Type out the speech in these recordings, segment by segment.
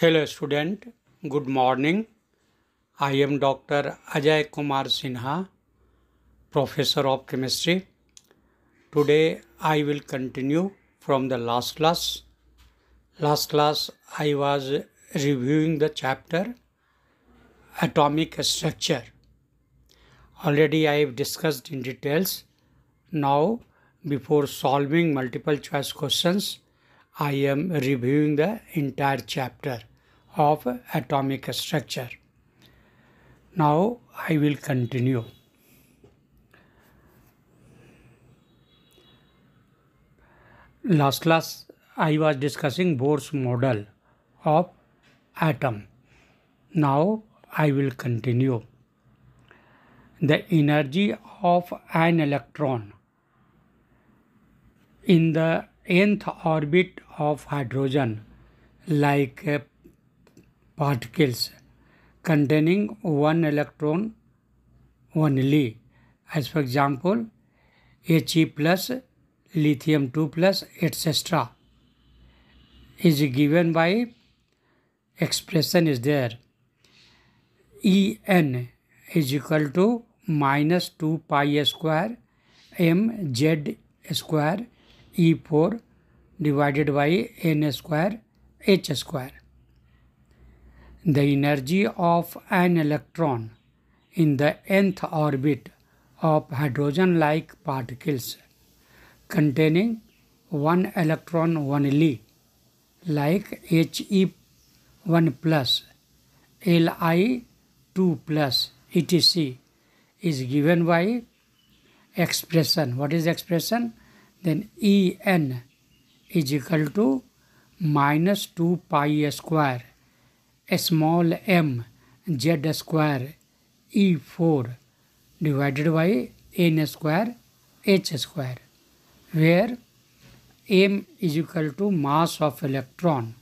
Hello student, good morning. I am Dr. Ajay Kumar Sinha, Professor of Chemistry. Today I will continue from the last class. Last class I was reviewing the chapter Atomic Structure. Already I have discussed in details. Now before solving multiple choice questions, I am reviewing the entire chapter of atomic structure. Now I will continue. Last class I was discussing Bohr's model of atom. Now I will continue. The energy of an electron in the nth orbit of hydrogen like particles containing one electron only. As for example, He plus, lithium 2 plus, etc. is given by expression is there. En is equal to minus 2 pi square m z square e divided by n square h square. The energy of an electron in the nth orbit of hydrogen-like particles containing one electron only like He1 plus Li2 plus etc is given by expression. What is expression? Then En is equal to minus two pi square small m z square e four divided by n square h square where m is equal to mass of electron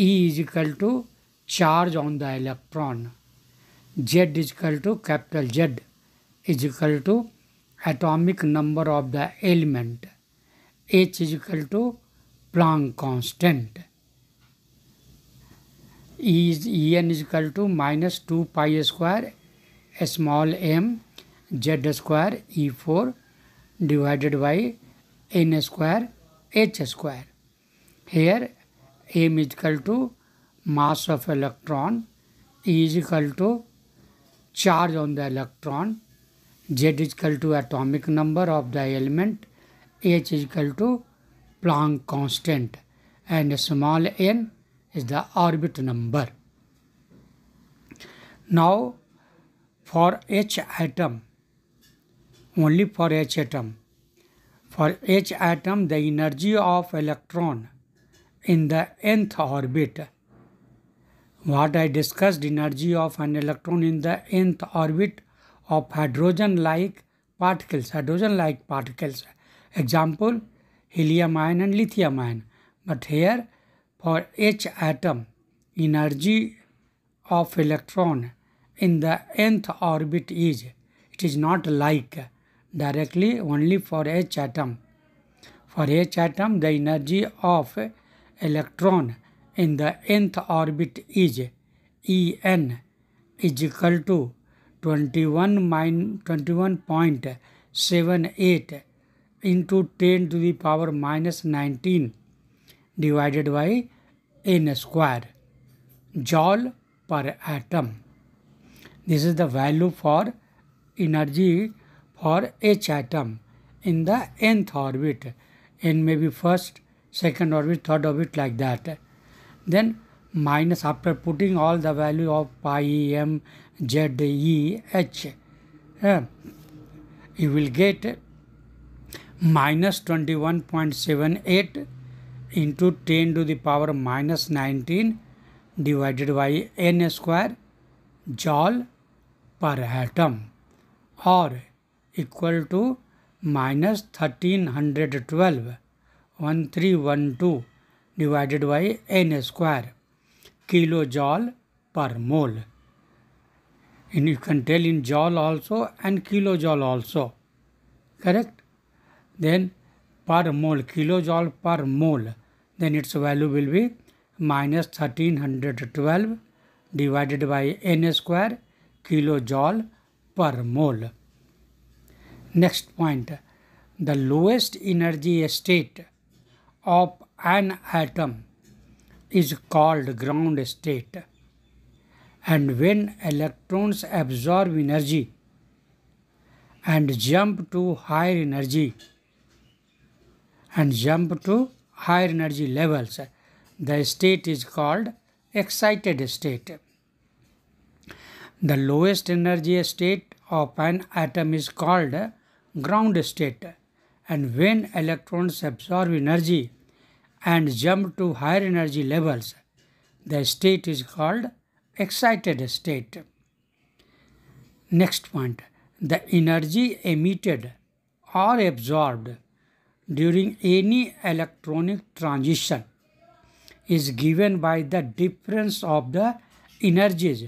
e is equal to charge on the electron z is equal to capital Z is equal to atomic number of the element h is equal to Planck constant e is e n is equal to minus two pi square small m z square e four divided by n square h square. Here m is equal to mass of electron, e is equal to charge on the electron, z is equal to atomic number of the element, h is equal to Planck constant and small n is the orbit number. Now for each atom, only for each atom, for each atom the energy of electron in the nth orbit what I discussed energy of an electron in the nth orbit of hydrogen like particles hydrogen like particles Example, helium ion and lithium ion. But here, for each atom, energy of electron in the nth orbit is, it is not like directly only for each atom. For each atom, the energy of electron in the nth orbit is En is equal to 21 minus 21.78 into 10 to the power minus 19 divided by n square joule per atom. This is the value for energy for each atom in the nth orbit. n may be first, second orbit, third orbit like that. Then minus after putting all the value of pi m z e h, uh, you will get minus 21.78 into 10 to the power minus 19 divided by n square joule per atom or equal to minus 1312 1312 divided by n square kilojoule per mole and you can tell in joule also and kilojoule also correct then per mole kilojoule per mole then its value will be minus 1312 divided by n square kilojoule per mole. Next point, the lowest energy state of an atom is called ground state and when electrons absorb energy and jump to higher energy and jump to higher energy levels. The state is called excited state. The lowest energy state of an atom is called ground state and when electrons absorb energy and jump to higher energy levels, the state is called excited state. Next point, the energy emitted or absorbed during any electronic transition is given by the difference of the energies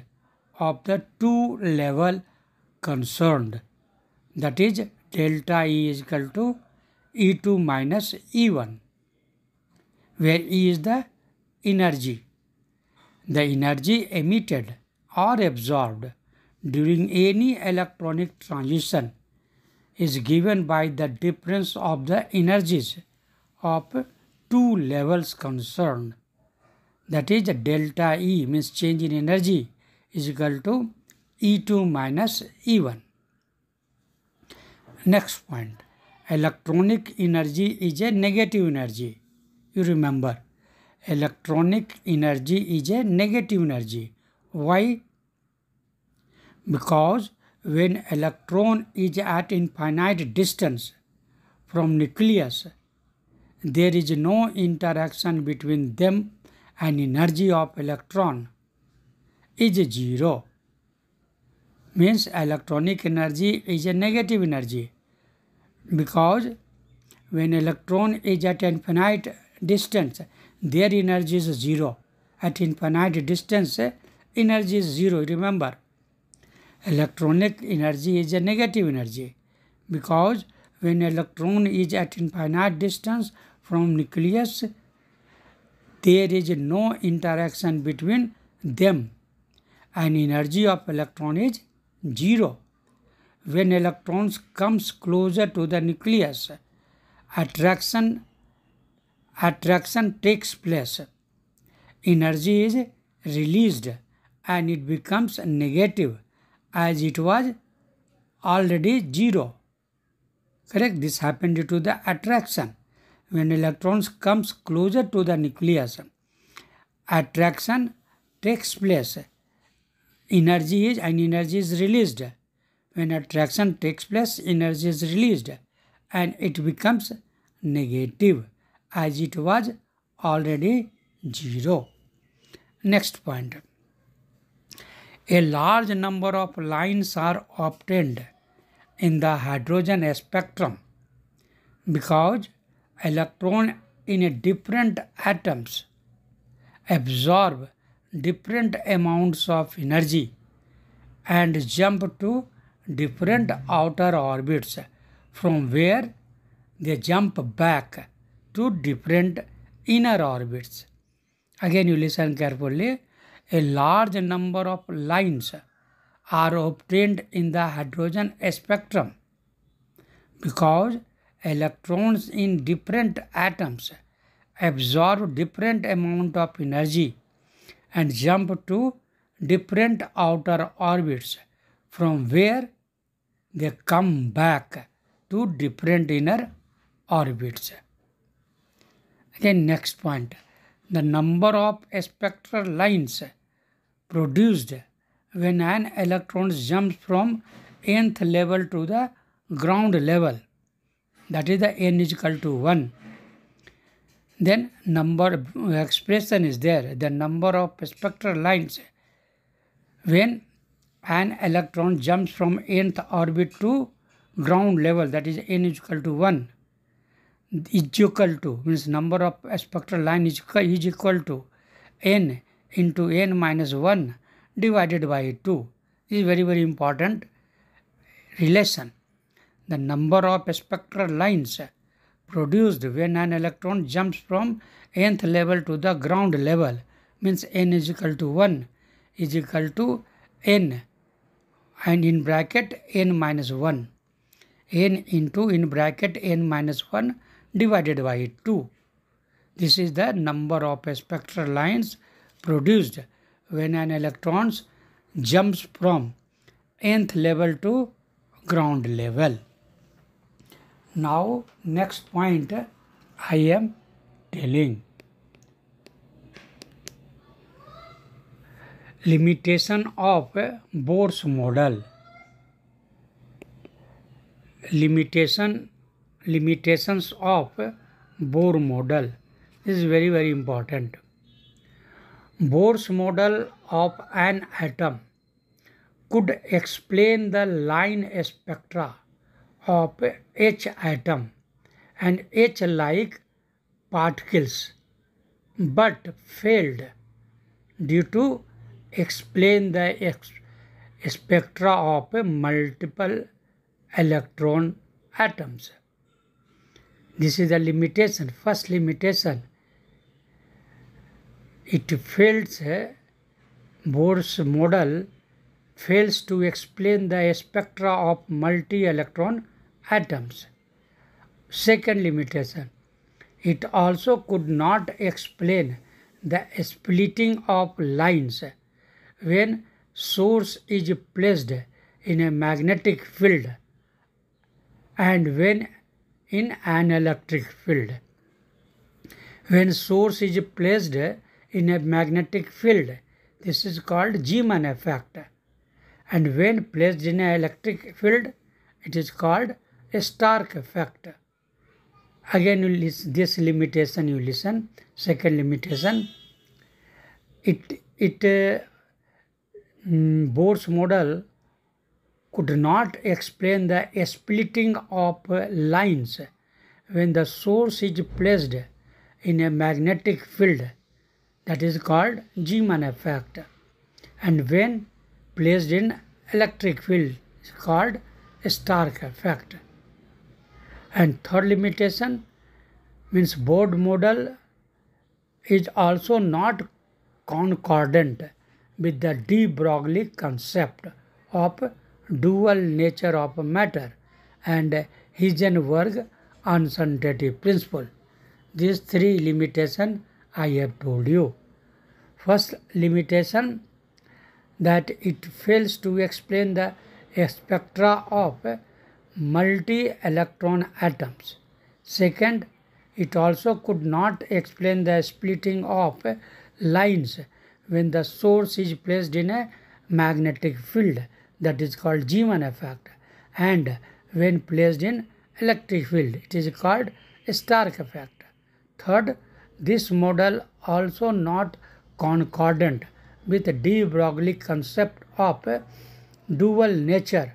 of the two level concerned that is delta E is equal to E2 minus E1 where E is the energy the energy emitted or absorbed during any electronic transition is given by the difference of the energies of two levels concerned. That is delta E means change in energy is equal to E2 minus E1. Next point, electronic energy is a negative energy. You remember, electronic energy is a negative energy. Why? Because when electron is at infinite distance from nucleus, there is no interaction between them and energy of electron is zero. Means electronic energy is a negative energy because when electron is at infinite distance, their energy is zero. At infinite distance, energy is zero, remember electronic energy is a negative energy because when electron is at infinite distance from nucleus there is no interaction between them and energy of electron is zero when electrons comes closer to the nucleus attraction attraction takes place energy is released and it becomes negative as it was already zero. Correct? This happened due to the attraction. When electrons comes closer to the nucleus, attraction takes place. Energy is and energy is released. When attraction takes place, energy is released and it becomes negative as it was already zero. Next point. A large number of lines are obtained in the hydrogen spectrum because electron in different atoms absorb different amounts of energy and jump to different outer orbits from where they jump back to different inner orbits. Again, you listen carefully a large number of lines are obtained in the hydrogen spectrum because electrons in different atoms absorb different amount of energy and jump to different outer orbits from where they come back to different inner orbits. Again, next point the number of spectral lines produced when an electron jumps from nth level to the ground level that is the n is equal to 1 then number expression is there the number of spectral lines when an electron jumps from nth orbit to ground level that is n is equal to 1 is equal to means number of spectral line is, is equal to n into n minus 1 divided by 2 is very very important relation the number of spectral lines produced when an electron jumps from nth level to the ground level means n is equal to 1 is equal to n and in bracket n minus 1 n into in bracket n minus 1 divided by 2 this is the number of spectral lines produced when an electron jumps from nth level to ground level. Now next point I am telling. Limitation of Bohr's model. Limitation limitations of Bohr model. This is very very important. Bohr's model of an atom could explain the line spectra of H atom and H-like particles, but failed due to explain the spectra of multiple electron atoms. This is the limitation, first limitation it fails, Bohr's model fails to explain the spectra of multi-electron atoms. Second limitation, it also could not explain the splitting of lines when source is placed in a magnetic field and when in an electric field. When source is placed in a magnetic field. This is called Zeeman effect. And when placed in an electric field, it is called a Stark effect. Again, listen, this limitation you listen. Second limitation, it it uh, mm, Bohr's model could not explain the splitting of lines when the source is placed in a magnetic field that is called Zeeman effect and when placed in electric field is called Stark effect. And third limitation means board model is also not concordant with the de Broglie concept of dual nature of matter and Heisenberg uncertainty principle. These three limitations I have told you. First limitation that it fails to explain the spectra of multi-electron atoms. Second, it also could not explain the splitting of lines when the source is placed in a magnetic field that is called Zeeman effect and when placed in electric field it is called Stark effect. Third, this model also not concordant with de Broglie concept of dual nature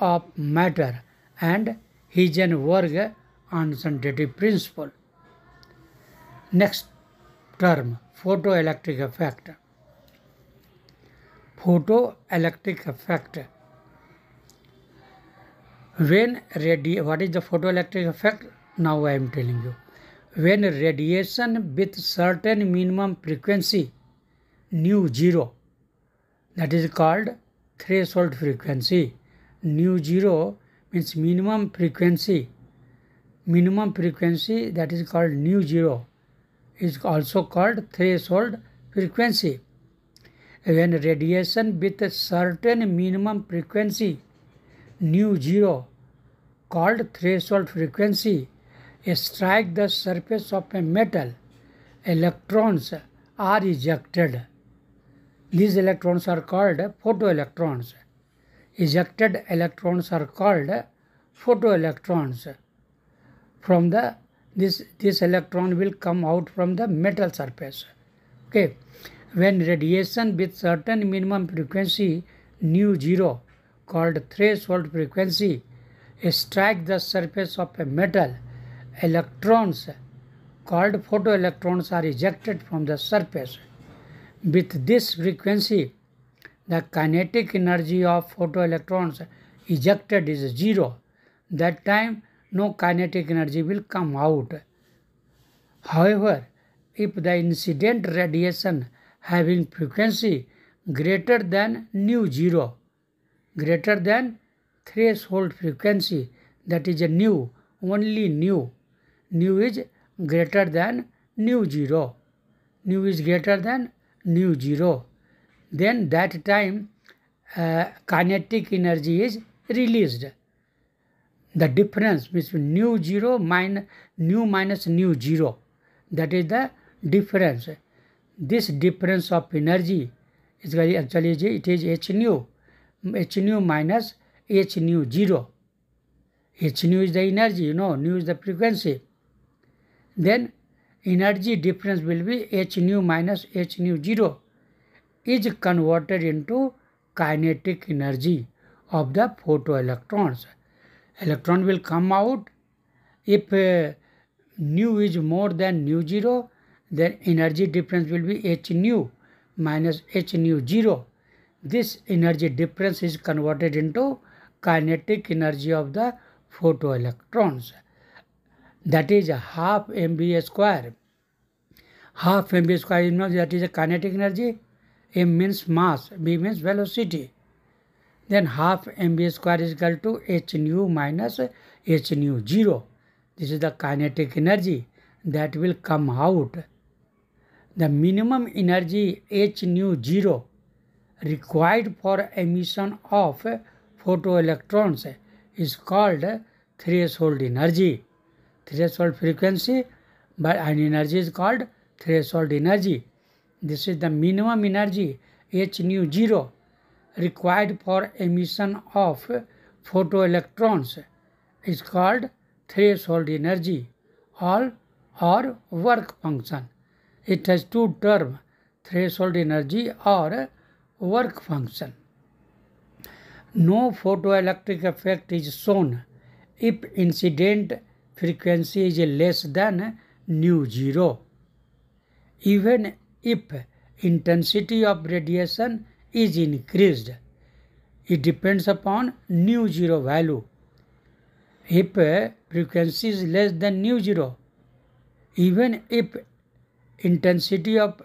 of matter and Heisenberg uncertainty principle. Next term photoelectric effect. Photoelectric effect. When radio, what is the photoelectric effect? Now I am telling you when radiation with certain minimum frequency nu 0 that is called threshold frequency nu 0 means minimum frequency minimum frequency that is called nu 0 is also called threshold frequency when radiation with a certain minimum frequency nu 0 called threshold frequency strike the surface of a metal, electrons are ejected. These electrons are called photoelectrons. Ejected electrons are called photoelectrons. From the this this electron will come out from the metal surface. Okay. When radiation with certain minimum frequency nu zero called threshold frequency strike the surface of a metal electrons called photoelectrons are ejected from the surface. With this frequency, the kinetic energy of photoelectrons ejected is zero. That time, no kinetic energy will come out. However, if the incident radiation having frequency greater than nu zero, greater than threshold frequency, that is a nu, only nu, nu is greater than nu zero nu is greater than nu zero then that time kinetic energy is release the difference between nu zero mine nu minus nu zero that is the difference this difference of energy is actually it is h nu h nu minus h nu zero h nu is the energy no nu is the frequency then energy difference will be h nu minus h nu 0 is converted into kinetic energy of the photoelectrons. Electron will come out if uh, nu is more than nu 0 then energy difference will be h nu minus h nu 0. This energy difference is converted into kinetic energy of the photoelectrons that is half mv square. Half mv square, you know, that is a kinetic energy. M means mass, v means velocity. Then half mv square is equal to h nu minus h nu 0. This is the kinetic energy that will come out. The minimum energy h nu 0 required for emission of photoelectrons is called threshold energy. threshold frequency by an energy is called threshold energy. This is the minimum energy H nu 0 required for emission of photoelectrons is called threshold energy all or work function. It has two term threshold energy or work function. No photoelectric effect is shown if incident frequency is less than nu 0 even if intensity of radiation is increased it depends upon nu 0 value if frequency is less than nu 0 even if intensity of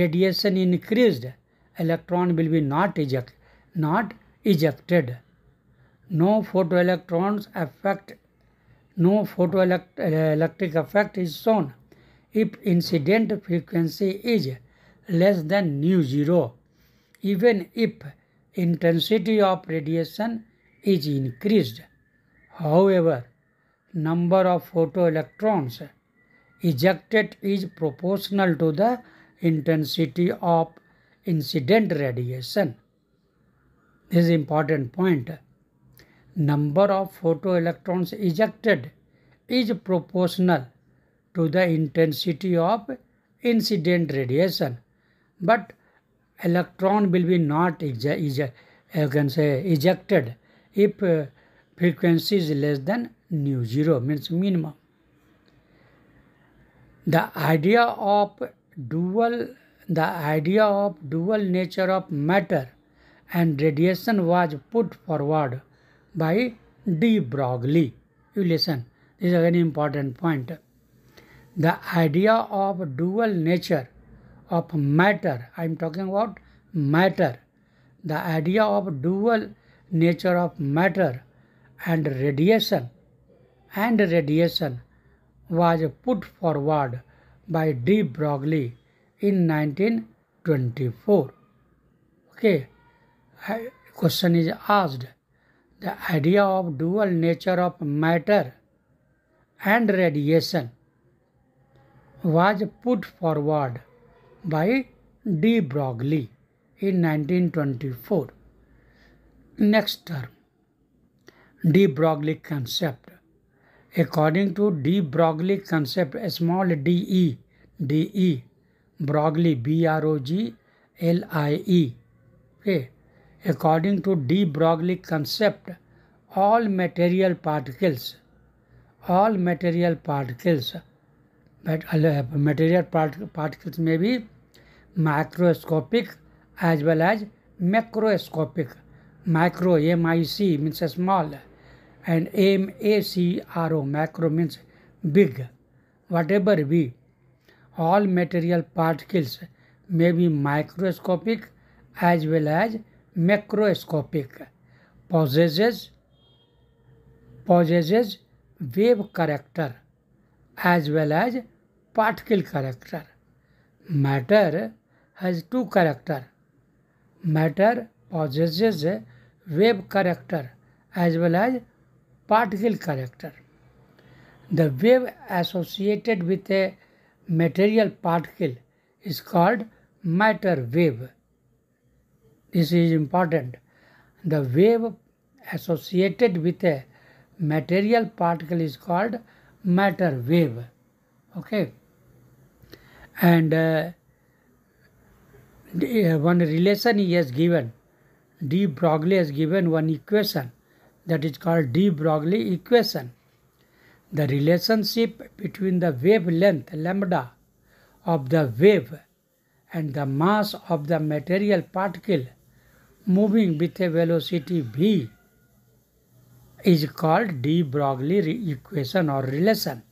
radiation increased electron will be not eject not ejected no photoelectrons affect no photoelectric uh, effect is shown if incident frequency is less than nu 0 even if intensity of radiation is increased. However, number of photoelectrons ejected is proportional to the intensity of incident radiation. This is important point number of photoelectrons ejected is proportional to the intensity of incident radiation but electron will be not eje- eje- can say ejected if uh, frequency is less than nu zero means minimum the idea of dual the idea of dual nature of matter and radiation was put forward by de Broglie. You listen, this is a very important point. The idea of dual nature of matter, I am talking about matter, the idea of dual nature of matter and radiation and radiation was put forward by de Broglie in 1924. Okay, question is asked the idea of dual nature of matter and radiation was put forward by de Broglie in 1924. Next term, de Broglie concept. According to de Broglie concept, small de, de, Broglie, B R O G L I E, okay, According to de Broglie concept, all material particles, all material particles, but uh, material part- particles may be macroscopic as well as macroscopic. Micro, M-I-C, means small, and M-A-C-R-O, macro means big. Whatever be, all material particles may be microscopic as well as macroscopic possesses possesses wave character as well as particle character matter has two character matter possesses wave character as well as particle character the wave associated with a material particle is called matter wave This is important. The wave associated with a material particle is called matter wave. Okay. And uh, uh one relation he has given, de Broglie has given one equation that is called de Broglie equation. The relationship between the wavelength lambda of the wave and the mass of the material particle moving with a velocity v is called de Broglie equation or relation.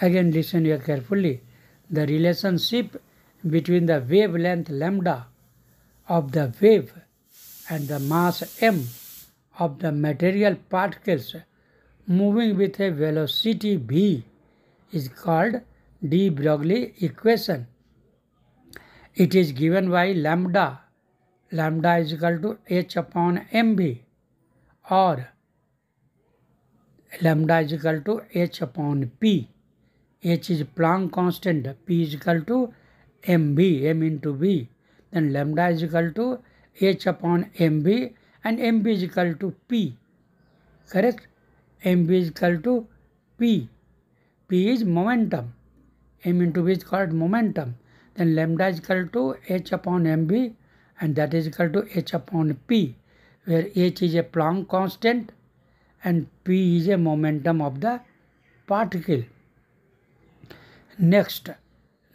Again listen here carefully. The relationship between the wavelength lambda of the wave and the mass m of the material particles moving with a velocity v is called de Broglie equation. It is given by lambda lambda is equal to h upon m b or lambda is equal to h upon p h is Planck constant p is equal to m b m into b then lambda is equal to h upon m b and m b is equal to p correct m b is equal to p p is momentum m into b is called momentum then lambda is equal to h upon m b and that is equal to h upon p where h is a Planck constant and p is a momentum of the particle. Next,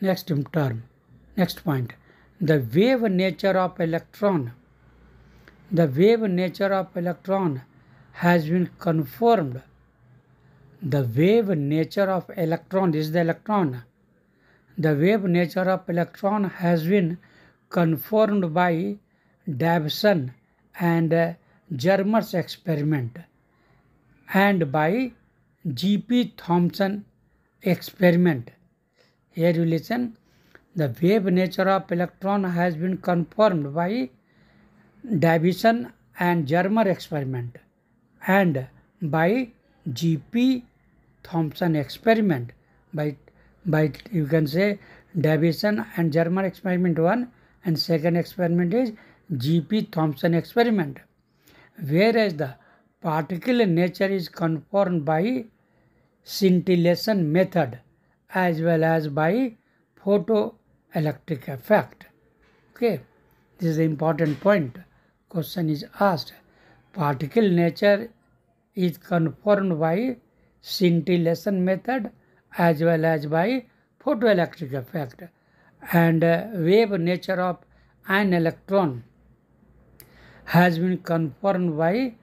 next term, next point, the wave nature of electron. The wave nature of electron has been confirmed. The wave nature of electron is the electron. The wave nature of electron has been confirmed by Davison and Germer's experiment and by G.P. Thomson experiment. Here you listen. The wave nature of electron has been confirmed by Davison and Germer experiment and by G.P. Thomson experiment. By by you can say Davison and Germer experiment one and second experiment is GP Thomson experiment whereas the particle nature is confirmed by scintillation method as well as by photoelectric effect okay this is the important point question is asked particle nature is confirmed by scintillation method as well as by photoelectric effect and wave nature of an electron has been confirmed by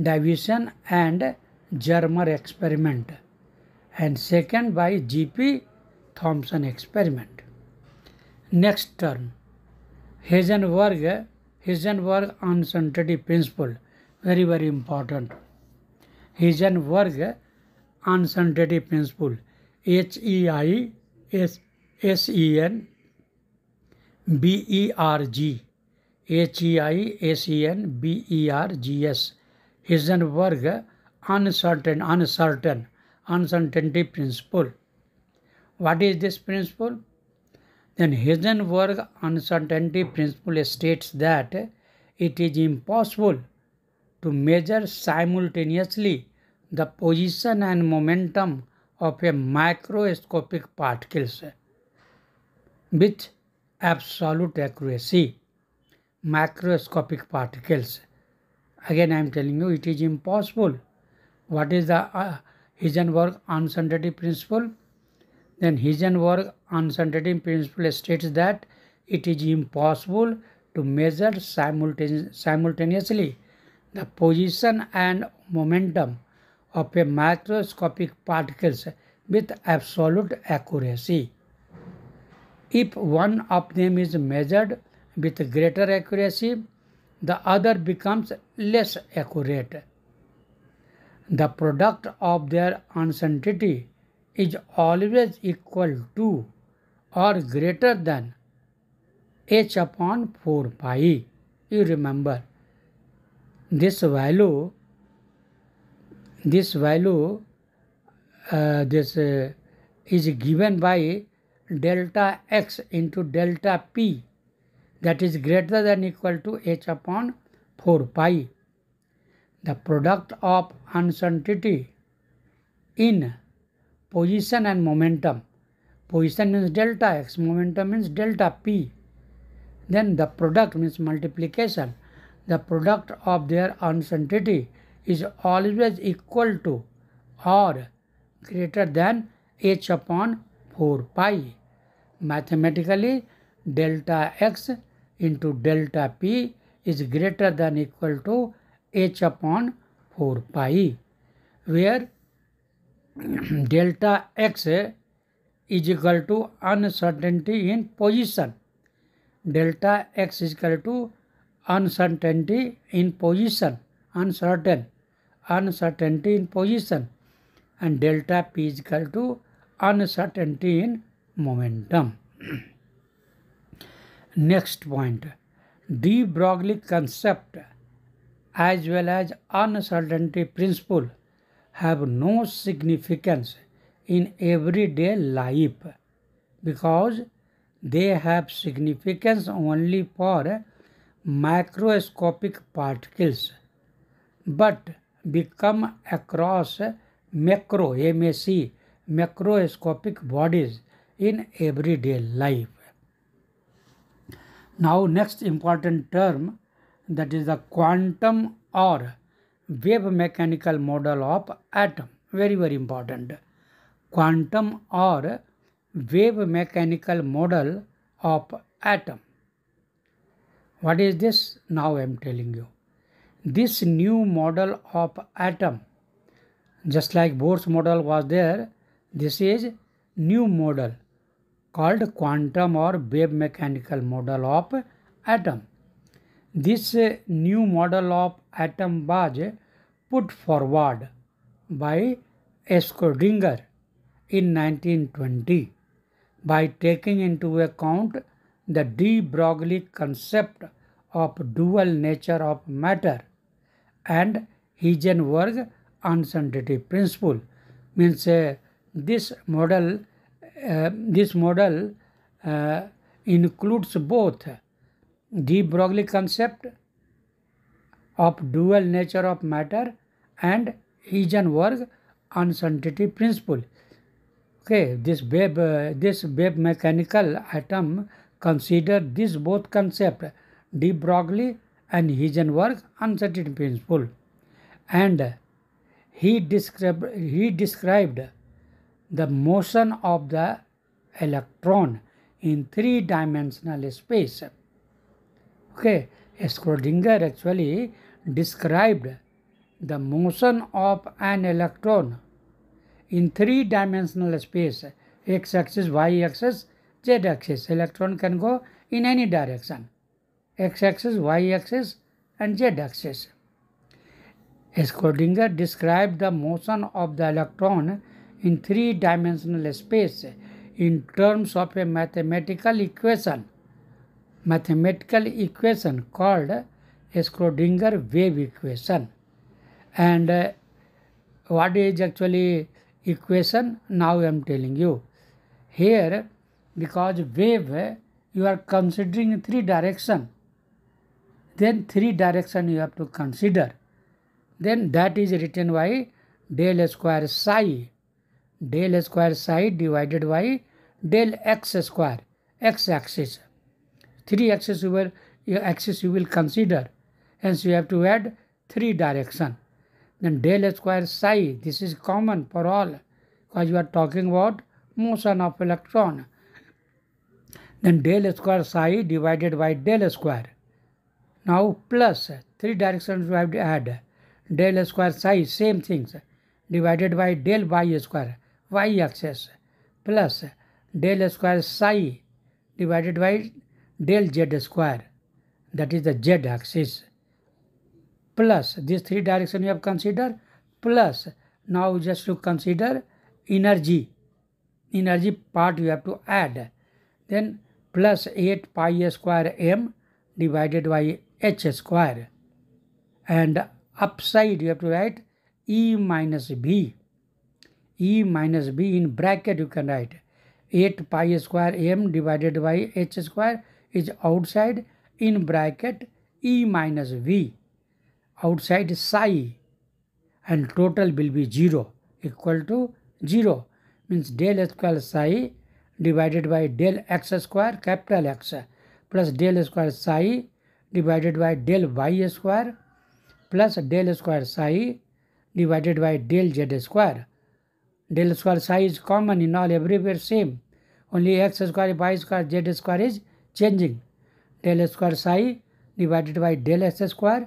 division and Germer experiment and second by G.P. Thomson experiment. Next term, Heisenberg, Heisenberg uncertainty principle, very very important. Heisenberg uncertainty principle, H E I S S E N B E R G H E I A C N B E R G S Heisenberg R uncertain uncertain uncertainty principle what is this principle then Heisenberg uncertainty principle states that it is impossible to measure simultaneously the position and momentum of a microscopic particles which absolute accuracy macroscopic particles. Again, I am telling you it is impossible. What is the uh, Heisenberg uncertainty principle? Then Heisenberg uncertainty principle states that it is impossible to measure simultaneously the position and momentum of a macroscopic particles with absolute accuracy. If one of them is measured with greater accuracy, the other becomes less accurate. The product of their uncertainty is always equal to or greater than h upon 4 pi. You remember this value, this value, uh, this uh, is given by delta x into delta p that is greater than equal to h upon four pi the product of uncertainty in position and momentum position means delta x momentum means delta p then the product means multiplication the product of their uncertainty is always equal to or greater than h upon four pi mathematically delta x into delta p is greater than equal to h upon 4 pi where delta x is equal to uncertainty in position delta x is equal to uncertainty in position uncertain uncertainty in position and delta p is equal to uncertainty in momentum. Next point de Broglie concept as well as uncertainty principle have no significance in everyday life because they have significance only for macroscopic particles but become across macro mac macroscopic bodies in everyday life. Now, next important term that is the quantum or wave mechanical model of atom. Very, very important. Quantum or wave mechanical model of atom. What is this? Now I am telling you. This new model of atom, just like Bohr's model was there, this is new model called quantum or wave mechanical model of atom. This new model of atom was put forward by Schrodinger in 1920 by taking into account the de Broglie concept of dual nature of matter and Heisenberg uncertainty principle means uh, this model uh, this model uh, includes both the Broglie concept of dual nature of matter and Heisenberg uncertainty principle. Okay, this wave, uh, this wave mechanical atom consider this both concept, de Broglie and Heisenberg uncertainty principle, and he described he described the motion of the electron in three dimensional space. Okay, Schrodinger actually described the motion of an electron in three dimensional space x axis, y axis, z axis. Electron can go in any direction x axis, y axis, and z axis. Schrodinger described the motion of the electron in three dimensional space in terms of a mathematical equation mathematical equation called Schrodinger wave equation and uh, what is actually equation now I am telling you here because wave you are considering three direction then three direction you have to consider then that is written by del square psi del square psi divided by del x square x axis. Three axis over your axis you will consider. Hence you have to add three direction. Then del square psi, this is common for all because you are talking about motion of electron. Then del square psi divided by del square. Now plus three directions you have to add. Del square psi, same things, divided by del y square y axis plus del square psi divided by del z square that is the z axis plus these three direction you have considered plus now just to consider energy energy part you have to add then plus 8 pi square m divided by h square and upside you have to write e minus b e minus b in bracket you can write 8 pi square m divided by h square is outside in bracket e minus v outside psi and total will be zero equal to zero means del square psi divided by del x square capital X plus del square psi divided by del y square plus del square psi divided by del z square del square is common in all every everywhere same only x square y square z square is changing del square psi divided by del x square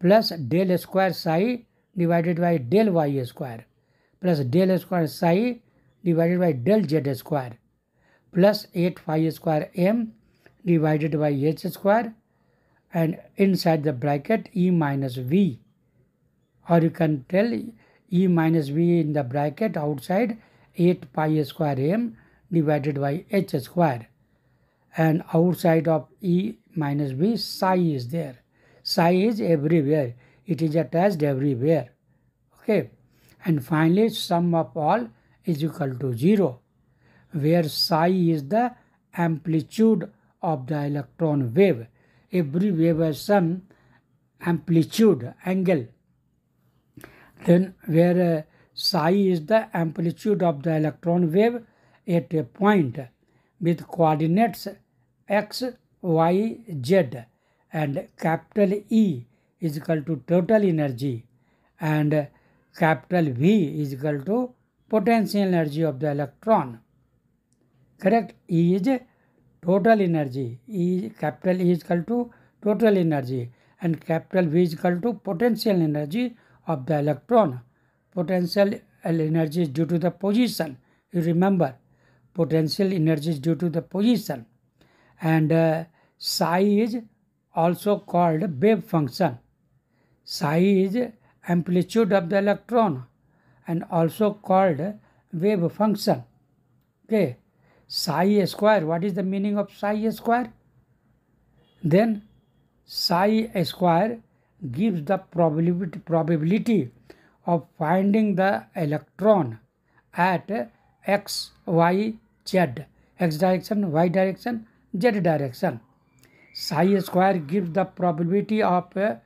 plus del square psi divided by del y square plus del square psi divided by del z square plus eight five square m divided by h square and inside the bracket e minus v or you can tell e minus v in the bracket outside 8 pi square m divided by h square and outside of e minus v psi is there psi is everywhere it is attached everywhere okay and finally sum of all is equal to 0 where psi is the amplitude of the electron wave every wave has some amplitude angle then where psi is the amplitude of the electron wave at a point with coordinates x, y, z and capital E is equal to total energy and capital V is equal to potential energy of the electron. Correct? E is total energy. E capital E is equal to total energy and capital V is equal to potential energy of the electron. Potential energy is due to the position. You remember, potential energy is due to the position. And uh, psi is also called wave function. Psi is amplitude of the electron and also called wave function. Okay, psi square, what is the meaning of psi square? Then psi square gives the probability, probability of finding the electron at x, y, z, x direction, y direction, z direction. Psi square gives the probability of uh,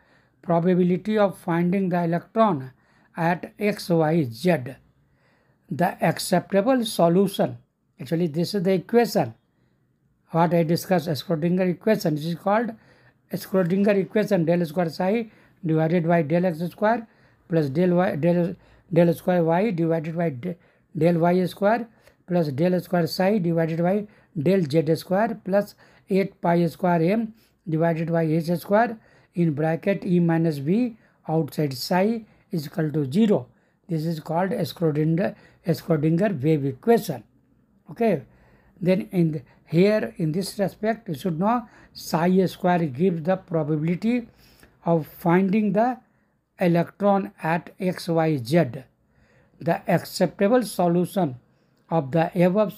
probability of finding the electron at x, y, z. The acceptable solution, actually this is the equation, what I discussed as Schrodinger equation, which is called Schrodinger equation del square psi divided by del x square plus del y del del square y divided by del y square plus del square psi divided by del z square plus eight pi square m divided by h square in bracket e minus b outside psi is equal to zero this is called Schroding Schrodinger wave equation okay then in Here in this respect you should know psi square gives the probability of finding the electron at xyz. The acceptable solution of the above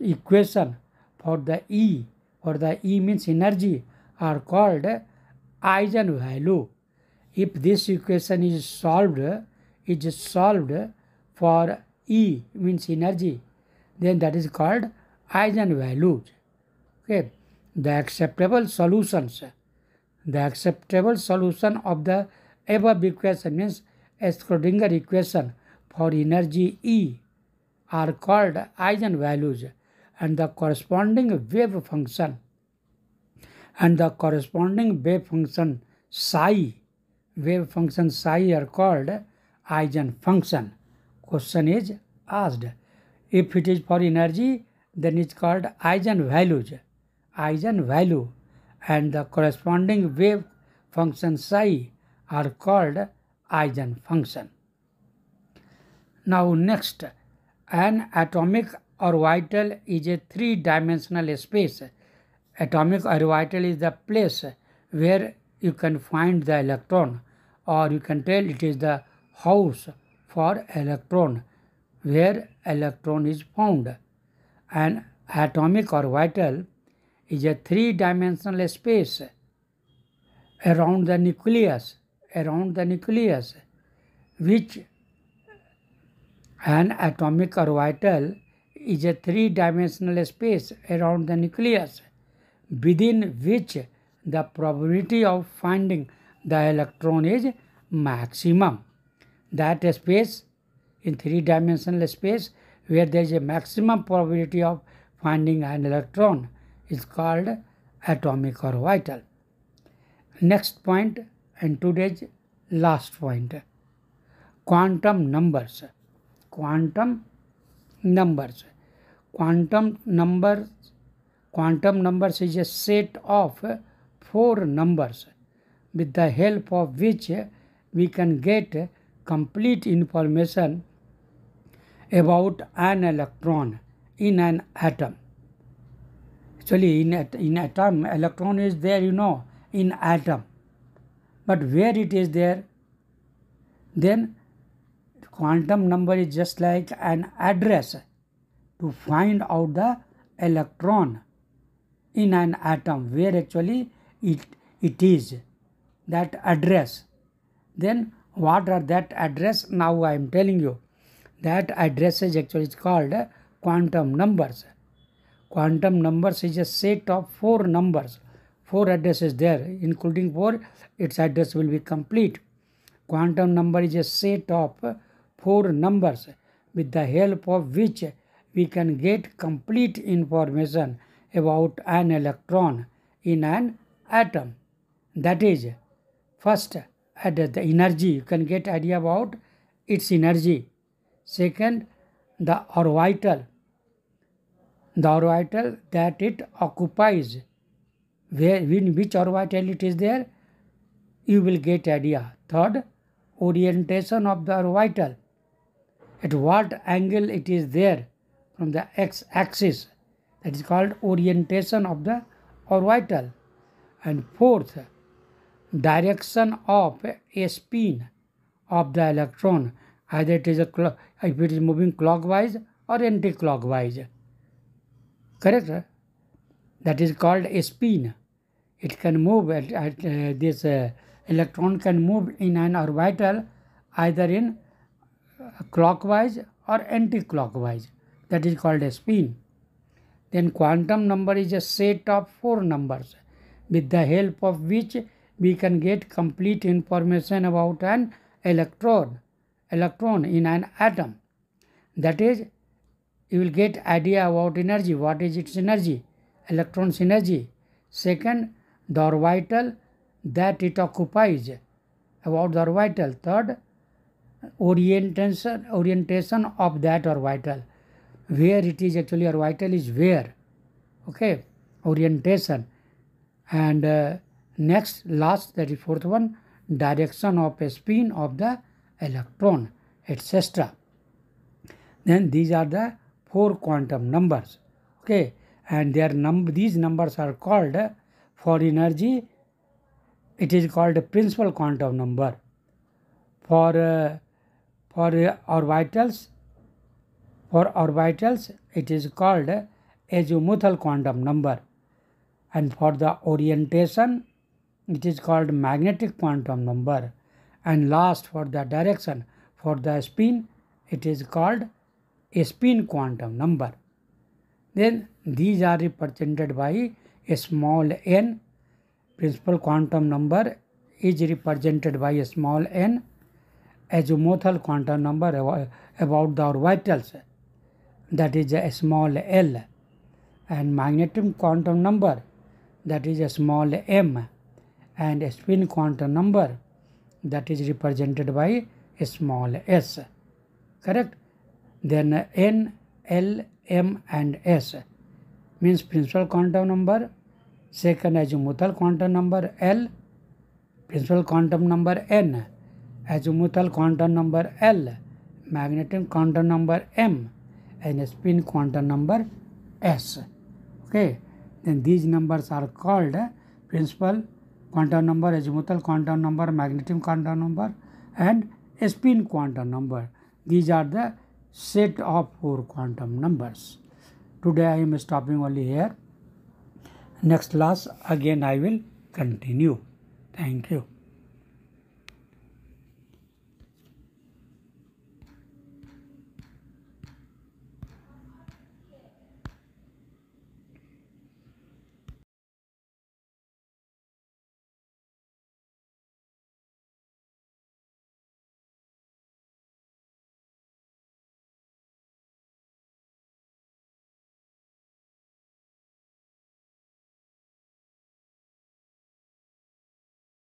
equation for the E for the E means energy are called eigenvalue. If this equation is solved, is solved for E means energy, then that is called eigenvalues okay the acceptable solutions the acceptable solution of the above equation means Schrodinger equation for energy e are called eigenvalues and the corresponding wave function and the corresponding wave function psi wave function psi are called eigenfunction question is asked if it is for energy then it's called eigenvalues, eigenvalue, and the corresponding wave function psi are called eigenfunction. now next an atomic orbital is a three dimensional space atomic orbital is the place where you can find the electron or you can tell it is the house for electron where electron is found an atomic orbital is a three dimensional space around the nucleus, around the nucleus, which an atomic orbital is a three dimensional space around the nucleus within which the probability of finding the electron is maximum. That space in three dimensional space where there is a maximum probability of finding an electron is called atomic or vital. Next point and today's last point quantum numbers. Quantum numbers. Quantum numbers quantum numbers is a set of four numbers with the help of which we can get complete information about an electron in an atom. Actually, in, at, in atom, electron is there, you know, in atom. But where it is there, then quantum number is just like an address to find out the electron in an atom where actually it, it is that address then what are that address now i am telling you that address is actually called quantum numbers. Quantum numbers is a set of four numbers, four addresses there, including four, its address will be complete. Quantum number is a set of four numbers with the help of which we can get complete information about an electron in an atom. That is, first, at the energy, you can get idea about its energy Second, the orbital. The orbital that it occupies, where in which orbital it is there, you will get idea. Third, orientation of the orbital. At what angle it is there from the x-axis. That is called orientation of the orbital. And fourth, direction of a spin of the electron. Either it is a if it is moving clockwise or anti-clockwise. Correct? That is called a spin. It can move, at, at uh, this uh, electron can move in an orbital either in uh, clockwise or anti-clockwise. That is called a spin. Then quantum number is a set of four numbers with the help of which we can get complete information about an electron electron in an atom. That is, you will get idea about energy. What is its energy? Electron's energy. Second, the orbital that it occupies. About the orbital. Third, orientation orientation of that orbital. Where it is actually orbital is where. Okay, orientation. And uh, next, last, that is fourth one, direction of a spin of the electron, etc. Then these are the four quantum numbers. Okay, and their these numbers are called for energy. It is called principal quantum number. For uh, for orbitals, for orbitals, it is called azimuthal quantum number, and for the orientation, it is called magnetic quantum number and last for the direction for the spin it is called a spin quantum number then these are represented by a small n principal quantum number is represented by a small n azimuthal quantum number about the orbitals that is a small l and magnetic quantum number that is a small m and a spin quantum number that is represented by small s correct then n l m and s means principal quantum number second azimuthal quantum number l principal quantum number n azimuthal quantum number l magnetic quantum number m and spin quantum number s okay then these numbers are called principal quantum number, azimuthal quantum number, magnetic quantum number and spin quantum number. These are the set of four quantum numbers. Today I am stopping only here. Next class again I will continue. Thank you.